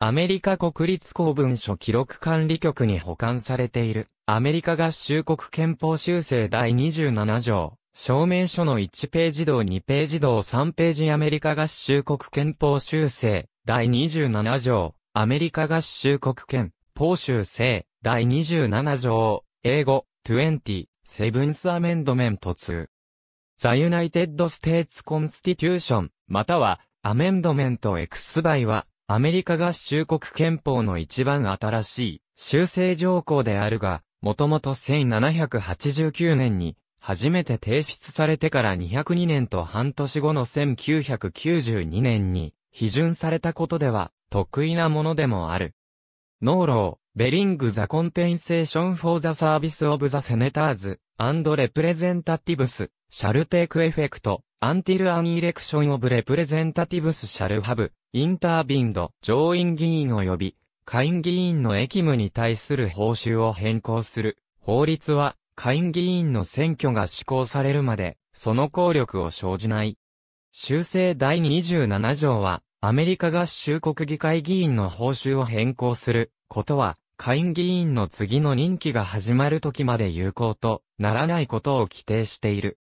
アメリカ国立公文書記録管理局に保管されている、アメリカ合衆国憲法修正第27条、証明書の1ページ同2ページ同3ページアメリカ合衆国憲法修正、第27条、アメリカ合衆国憲法修正、第27条、英語、20、セブンスアメンドメント2。ザ・ユナイテッド・ステーツ・コンスティテューション、または、アメンドメント X バイは、アメリカ合衆国憲法の一番新しい修正条項であるが、もともと1789年に初めて提出されてから202年と半年後の1992年に批准されたことでは得意なものでもある。ノーロー、ベリング・ザ・コンペンセーション・フォー・ザ・サービス・オブ・ザ・セネターズ、アンド・レプレゼンタティブス、シャルテークエフェクト、アンティルアンイレクションオブレプレゼンタティブスシャルハブ、インタービンド、上院議員及び、下院議員の役務に対する報酬を変更する。法律は、下院議員の選挙が施行されるまで、その効力を生じない。修正第27条は、アメリカ合衆国議会議員の報酬を変更することは、下院議員の次の任期が始まる時まで有効とならないことを規定している。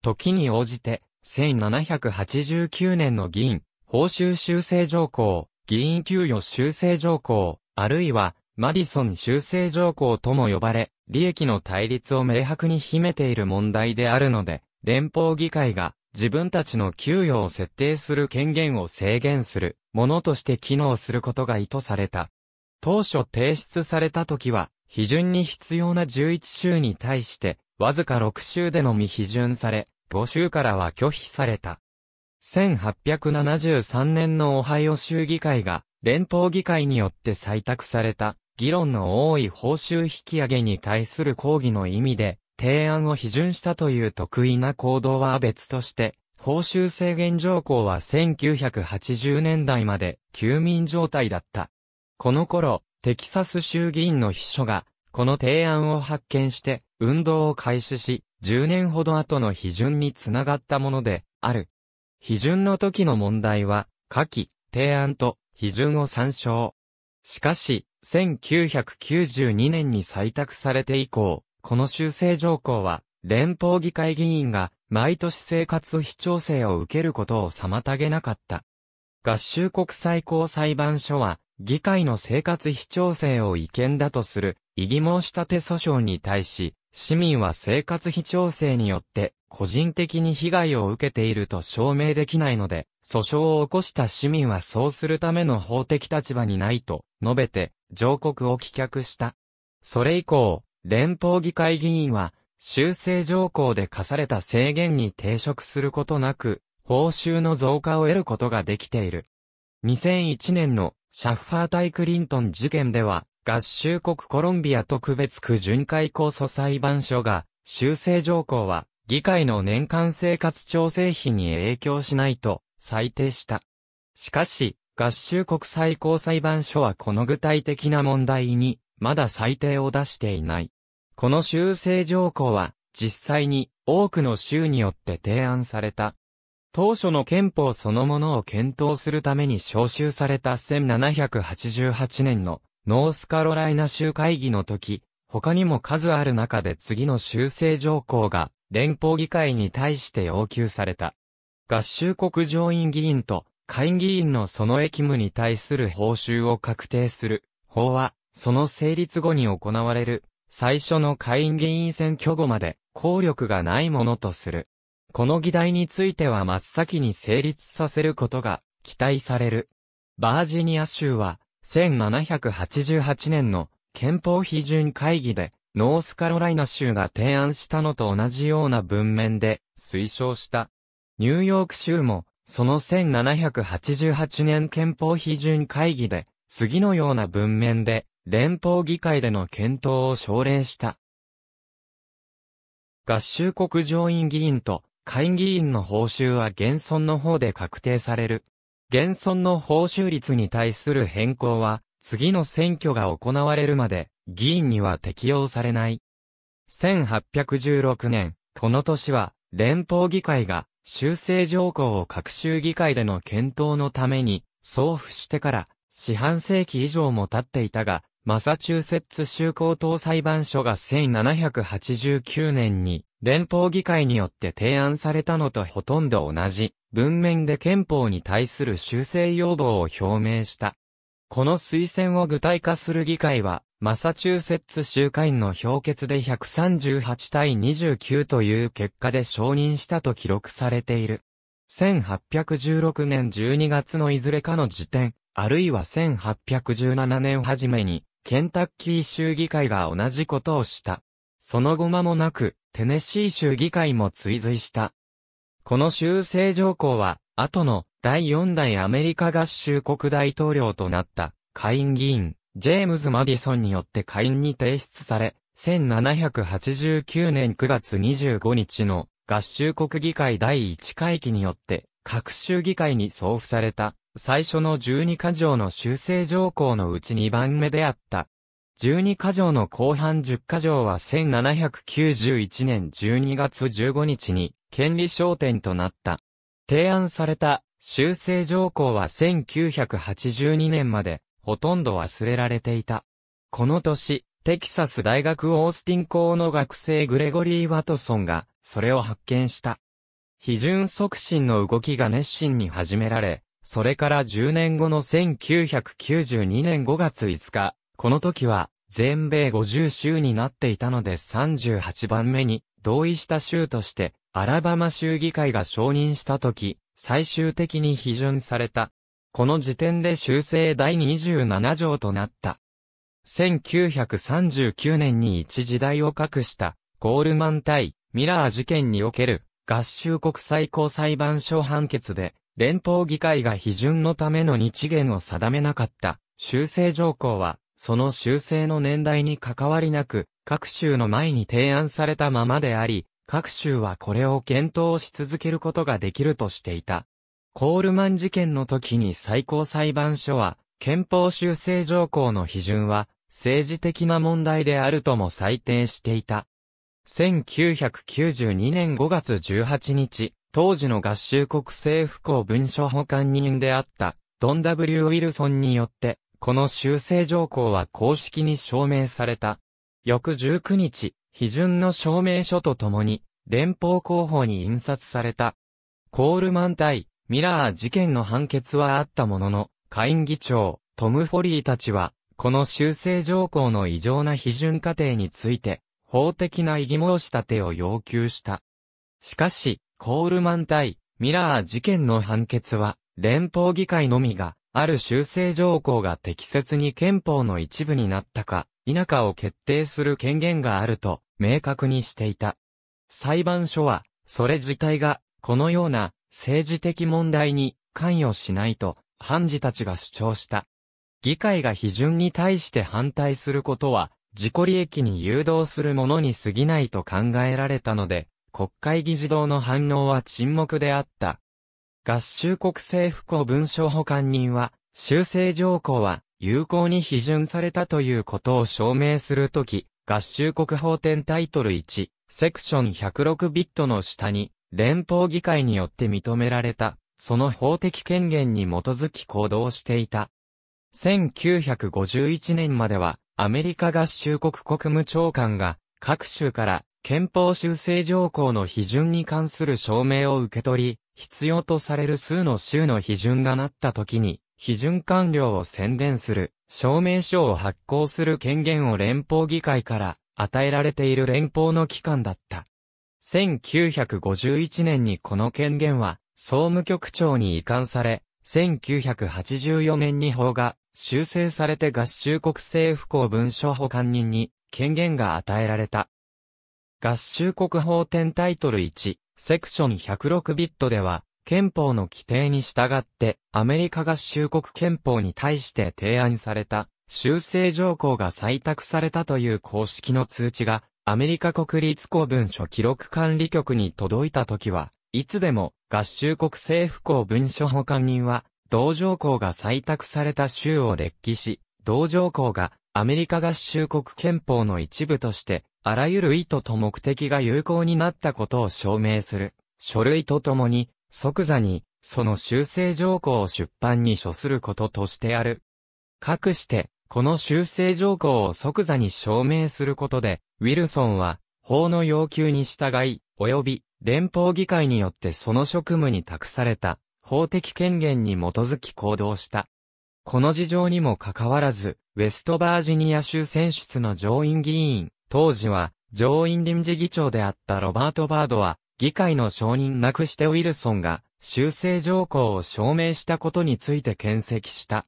時に応じて、1789年の議員、報酬修正条項、議員給与修正条項、あるいは、マディソン修正条項とも呼ばれ、利益の対立を明白に秘めている問題であるので、連邦議会が自分たちの給与を設定する権限を制限するものとして機能することが意図された。当初提出された時は、批准に必要な11州に対して、わずか6州でのみ批准され、5州からは拒否された。1873年のオハイオ州議会が連邦議会によって採択された議論の多い報酬引き上げに対する抗議の意味で提案を批准したという得意な行動は別として、報酬制限条項は1980年代まで休眠状態だった。この頃、テキサス州議員の秘書がこの提案を発見して、運動を開始し、10年ほど後の批准につながったもので、ある。批准の時の問題は、下記、提案と批准を参照。しかし、1992年に採択されて以降、この修正条項は、連邦議会議員が毎年生活費調整を受けることを妨げなかった。合衆国最高裁判所は、議会の生活費調整を違憲だとする異議申し立て訴訟に対し、市民は生活費調整によって個人的に被害を受けていると証明できないので、訴訟を起こした市民はそうするための法的立場にないと述べて上告を棄却した。それ以降、連邦議会議員は修正条項で課された制限に抵触することなく、報酬の増加を得ることができている。2001年のシャッファー対クリントン事件では、合衆国コロンビア特別区巡回控訴裁判所が、修正条項は、議会の年間生活調整費に影響しないと、裁定した。しかし、合衆国最高裁判所はこの具体的な問題に、まだ裁定を出していない。この修正条項は、実際に多くの州によって提案された。当初の憲法そのものを検討するために召集された1788年のノースカロライナ州会議の時、他にも数ある中で次の修正条項が連邦議会に対して要求された。合衆国上院議員と下院議員のその役務に対する報酬を確定する法は、その成立後に行われる最初の下院議員選挙後まで効力がないものとする。この議題については真っ先に成立させることが期待される。バージニア州は1788年の憲法批准会議で、ノースカロライナ州が提案したのと同じような文面で推奨した。ニューヨーク州も、その1788年憲法批准会議で、次のような文面で、連邦議会での検討を奨励した。合衆国上院議員と下院議員の報酬は現存の方で確定される。現存の報酬率に対する変更は、次の選挙が行われるまで、議員には適用されない。1816年、この年は、連邦議会が、修正条項を各州議会での検討のために、送付してから、四半世紀以上も経っていたが、マサチューセッツ州高等裁判所が1789年に、連邦議会によって提案されたのとほとんど同じ、文面で憲法に対する修正要望を表明した。この推薦を具体化する議会は、マサチューセッツ州会員の評決で138対29という結果で承認したと記録されている。1816年12月のいずれかの時点、あるいは1817年初めに、ケンタッキー州議会が同じことをした。その後間もなく、テネシー州議会も追随した。この修正条項は、後の第4代アメリカ合衆国大統領となった下院議員、ジェームズ・マディソンによって下院に提出され、1789年9月25日の合衆国議会第1回期によって、各州議会に送付された、最初の12箇条の修正条項のうち2番目であった、12箇条の後半10か条は1791年12月15日に権利焦点となった。提案された修正条項は1982年までほとんど忘れられていた。この年、テキサス大学オースティン校の学生グレゴリー・ワトソンがそれを発見した。批准促進の動きが熱心に始められ、それから10年後の1992年5月5日、この時は、全米50州になっていたので38番目に同意した州として、アラバマ州議会が承認した時、最終的に批准された。この時点で修正第27条となった。1939年に一時代を隠したゴールマン対ミラー事件における合衆国最高裁判所判決で連邦議会が批准のための日限を定めなかった修正条項はその修正の年代に関わりなく、各州の前に提案されたままであり、各州はこれを検討し続けることができるとしていた。コールマン事件の時に最高裁判所は、憲法修正条項の批准は、政治的な問題であるとも裁定していた。1992年5月18日、当時の合衆国政府公文書保管人であった、ドン・ W・ ウィルソンによって、この修正条項は公式に証明された。翌19日、批准の証明書とともに、連邦広報に印刷された。コールマン対ミラー事件の判決はあったものの、下院議長、トム・フォリーたちは、この修正条項の異常な批准過程について、法的な異議申し立てを要求した。しかし、コールマン対ミラー事件の判決は、連邦議会のみがある修正条項が適切に憲法の一部になったか、否かを決定する権限があると明確にしていた。裁判所は、それ自体が、このような政治的問題に関与しないと、判事たちが主張した。議会が批准に対して反対することは、自己利益に誘導するものに過ぎないと考えられたので、国会議事堂の反応は沈黙であった。合衆国政府公文書保管人は、修正条項は有効に批准されたということを証明するとき、合衆国法典タイトル1、セクション106ビットの下に、連邦議会によって認められた、その法的権限に基づき行動していた。1951年までは、アメリカ合衆国国務長官が、各州から憲法修正条項の批准に関する証明を受け取り、必要とされる数の州の批准がなった時に、批准官僚を宣伝する、証明書を発行する権限を連邦議会から与えられている連邦の機関だった。1951年にこの権限は総務局長に移管され、1984年に法が修正されて合衆国政府公文書保管人に権限が与えられた。合衆国法典タイトル1、セクション106ビットでは、憲法の規定に従って、アメリカ合衆国憲法に対して提案された、修正条項が採択されたという公式の通知が、アメリカ国立公文書記録管理局に届いた時は、いつでも合衆国政府公文書保管人は、同条項が採択された州を列記し、同条項がアメリカ合衆国憲法の一部としてあらゆる意図と目的が有効になったことを証明する、書類とともに、即座に、その修正条項を出版に処することとしてある。かくして、この修正条項を即座に証明することで、ウィルソンは、法の要求に従い、及び、連邦議会によってその職務に託された、法的権限に基づき行動した。この事情にもかかわらず、ウェストバージニア州選出の上院議員、当時は、上院臨時議長であったロバート・バードは、議会の承認なくしてウィルソンが、修正条項を証明したことについて検責した。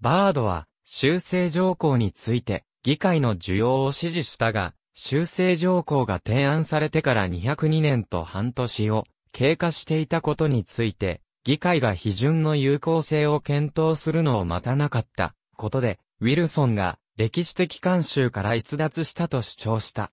バードは、修正条項について、議会の需要を支持したが、修正条項が提案されてから202年と半年を経過していたことについて、議会が批准の有効性を検討するのを待たなかったことで、ウィルソンが歴史的慣習から逸脱したと主張した。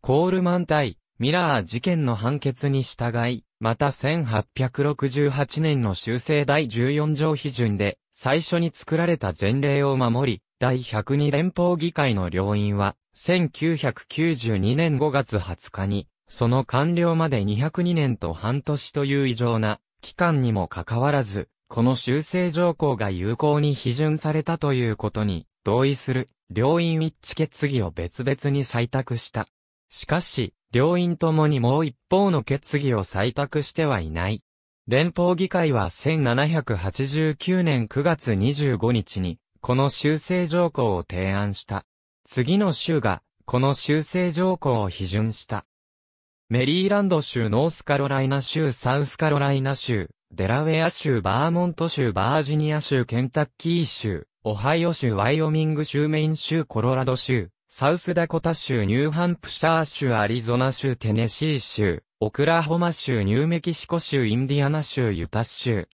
コールマン対ミラー事件の判決に従い、また1868年の修正第14条批准で最初に作られた前例を守り、第102連邦議会の両院は1992年5月20日にその完了まで202年と半年という異常な期間にもかかわらず、この修正条項が有効に批准されたということに同意する、両院一致決議を別々に採択した。しかし、両院ともにもう一方の決議を採択してはいない。連邦議会は1789年9月25日に、この修正条項を提案した。次の州が、この修正条項を批准した。メリーランド州、ノースカロライナ州、サウスカロライナ州、デラウェア州、バーモント州、バージニア州、ケンタッキー州、オハイオ州、ワイオミング州、メイン州、コロラド州、サウスダコタ州、ニューハンプシャー州、アリゾナ州、テネシー州、オクラホマ州、ニューメキシコ州、インディアナ州、ユタ州、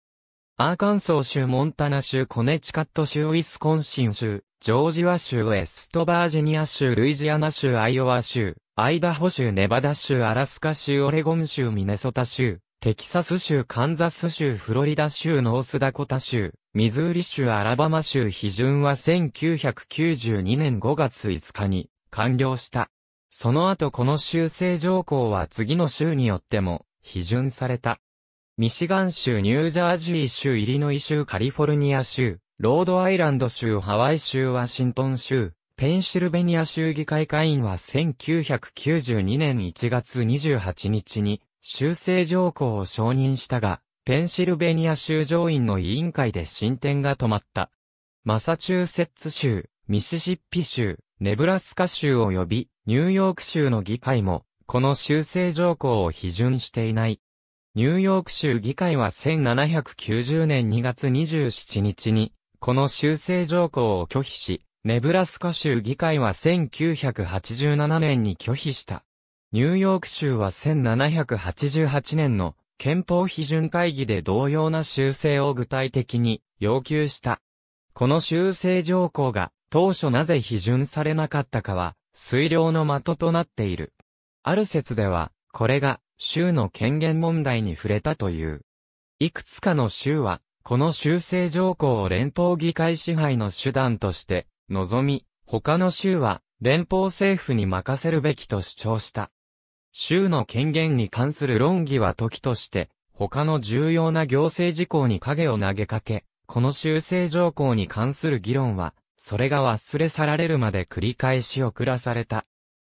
アーカンソー州、モンタナ州、コネチカット州、ウィスコンシン州、ジョージア州、ウェストバージニア州、ルイジアナ州、アイオワ州、アイダホ州、ネバダ州、アラスカ州、オレゴン州、ミネソタ州、テキサス州、カンザス州、フロリダ州、ノースダコタ州、ミズーリ州、アラバマ州、批准は1992年5月5日に完了した。その後この修正条項は次の州によっても批准された。ミシガン州、ニュージャージー州、イリノイ州、カリフォルニア州、ロードアイランド州、ハワイ州、ワシントン州、ペンシルベニア州議会会員は1992年1月28日に修正条項を承認したが、ペンシルベニア州上院の委員会で進展が止まった。マサチューセッツ州、ミシシッピ州、ネブラスカ州及びニューヨーク州の議会も、この修正条項を批准していない。ニューヨーク州議会は1790年2月27日に、この修正条項を拒否し、ネブラスカ州議会は1987年に拒否した。ニューヨーク州は1788年の憲法批准会議で同様な修正を具体的に要求した。この修正条項が当初なぜ批准されなかったかは推量の的となっている。ある説では、これが州の権限問題に触れたという。いくつかの州は、この修正条項を連邦議会支配の手段として、望み、他の州は、連邦政府に任せるべきと主張した。州の権限に関する論議は時として、他の重要な行政事項に影を投げかけ、この修正条項に関する議論は、それが忘れ去られるまで繰り返し遅らされた。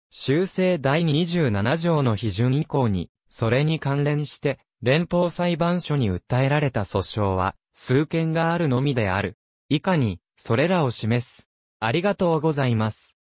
修正第27条の批准以降に、それに関連して、連邦裁判所に訴えられた訴訟は、数件があるのみである。以下に、それらを示す。ありがとうございます。